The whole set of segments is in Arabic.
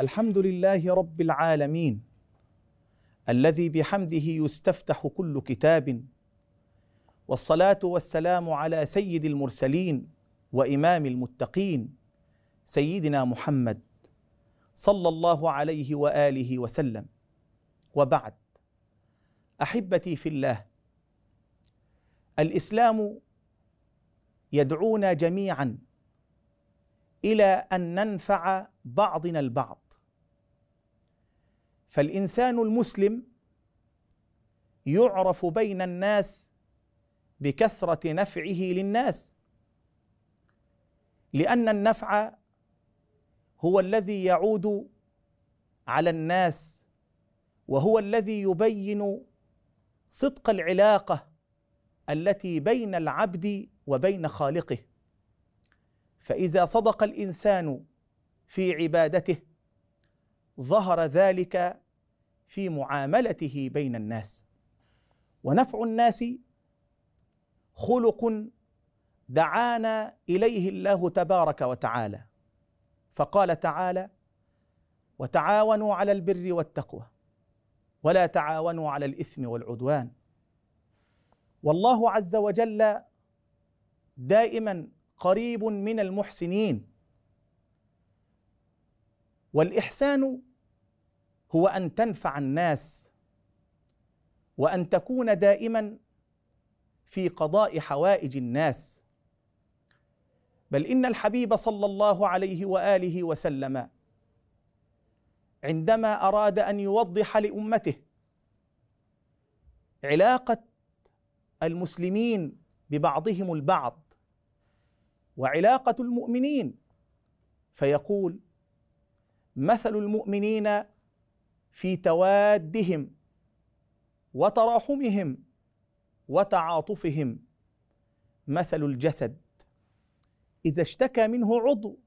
الحمد لله رب العالمين الذي بحمده يستفتح كل كتاب والصلاه والسلام على سيد المرسلين وامام المتقين سيدنا محمد صلى الله عليه واله وسلم وبعد احبتي في الله الاسلام يدعونا جميعا الى ان ننفع بعضنا البعض فالانسان المسلم يعرف بين الناس بكثره نفعه للناس لان النفع هو الذي يعود على الناس وهو الذي يبين صدق العلاقه التي بين العبد وبين خالقه فاذا صدق الانسان في عبادته ظهر ذلك في معاملته بين الناس ونفع الناس خلق دعانا اليه الله تبارك وتعالى فقال تعالى وتعاونوا على البر والتقوى ولا تعاونوا على الاثم والعدوان والله عز وجل دائما قريب من المحسنين والاحسان هو ان تنفع الناس وان تكون دائما في قضاء حوائج الناس بل ان الحبيب صلى الله عليه واله وسلم عندما اراد ان يوضح لامته علاقه المسلمين ببعضهم البعض وعلاقه المؤمنين فيقول مثل المؤمنين في توادهم وتراحمهم وتعاطفهم مثل الجسد اذا اشتكى منه عضو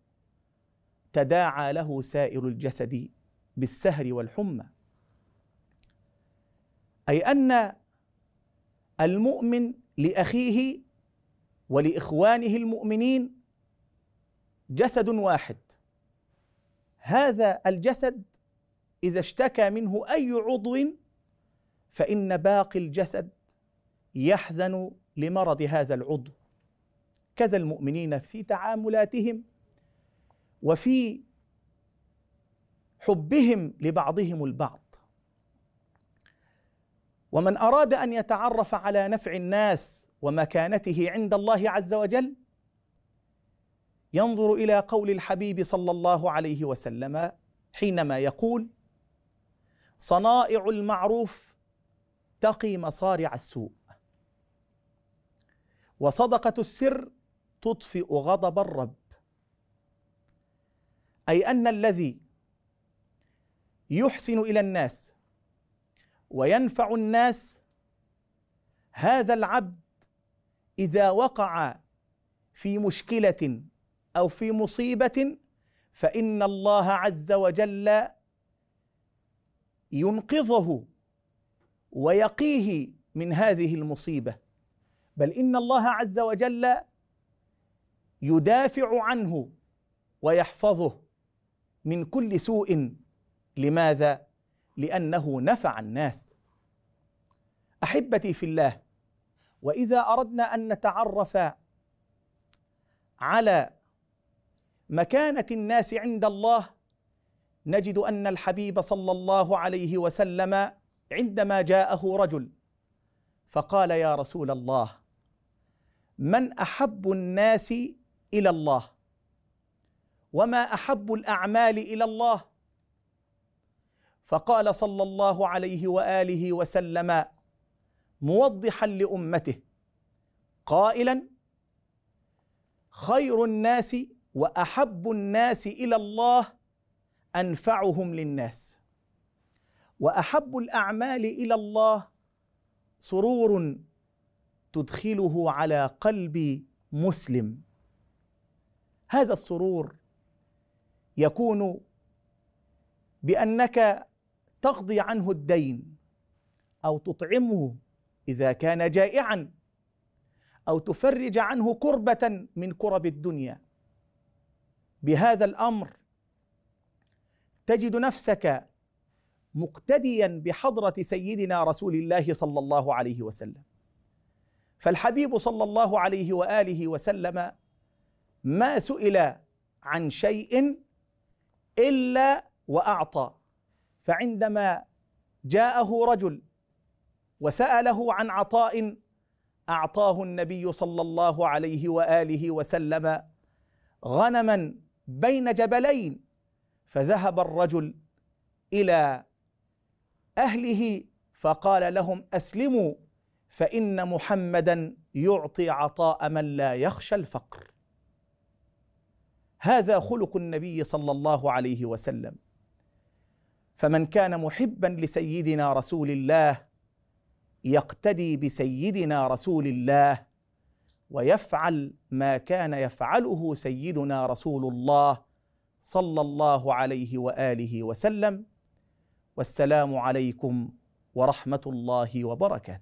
تداعى له سائر الجسد بالسهر والحمى اي ان المؤمن لاخيه ولاخوانه المؤمنين جسد واحد هذا الجسد إذا اشتكى منه أي عضو فإن باقي الجسد يحزن لمرض هذا العضو كذا المؤمنين في تعاملاتهم وفي حبهم لبعضهم البعض ومن اراد ان يتعرف على نفع الناس ومكانته عند الله عز وجل ينظر الى قول الحبيب صلى الله عليه وسلم حينما يقول صنائع المعروف تقي مصارع السوء وصدقه السر تطفئ غضب الرب اي ان الذي يحسن الى الناس وينفع الناس هذا العبد اذا وقع في مشكله او في مصيبه فان الله عز وجل ينقذه ويقيه من هذه المصيبه بل ان الله عز وجل يدافع عنه ويحفظه من كل سوء لماذا لانه نفع الناس احبتي في الله واذا اردنا ان نتعرف على مكانه الناس عند الله نجد ان الحبيب صلى الله عليه وسلم عندما جاءه رجل فقال يا رسول الله من احب الناس الى الله وما احب الاعمال الى الله فقال صلى الله عليه واله وسلم موضحا لامته قائلا خير الناس واحب الناس الى الله انفعهم للناس واحب الاعمال الى الله سرور تدخله على قلب مسلم هذا السرور يكون بانك تقضي عنه الدين او تطعمه اذا كان جائعا او تفرج عنه كربه من كرب الدنيا بهذا الامر تجد نفسك مقتديا بحضره سيدنا رسول الله صلى الله عليه وسلم فالحبيب صلى الله عليه واله وسلم ما سئل عن شيء الا واعطى فعندما جاءه رجل وساله عن عطاء اعطاه النبي صلى الله عليه واله وسلم غنما بين جبلين فذهب الرجل الى اهله فقال لهم اسلموا فان محمدا يعطي عطاء من لا يخشى الفقر هذا خلق النبي صلى الله عليه وسلم فمن كان محبا لسيدنا رسول الله يقتدي بسيدنا رسول الله ويفعل ما كان يفعله سيدنا رسول الله صلى الله عليه واله وسلم والسلام عليكم ورحمه الله وبركاته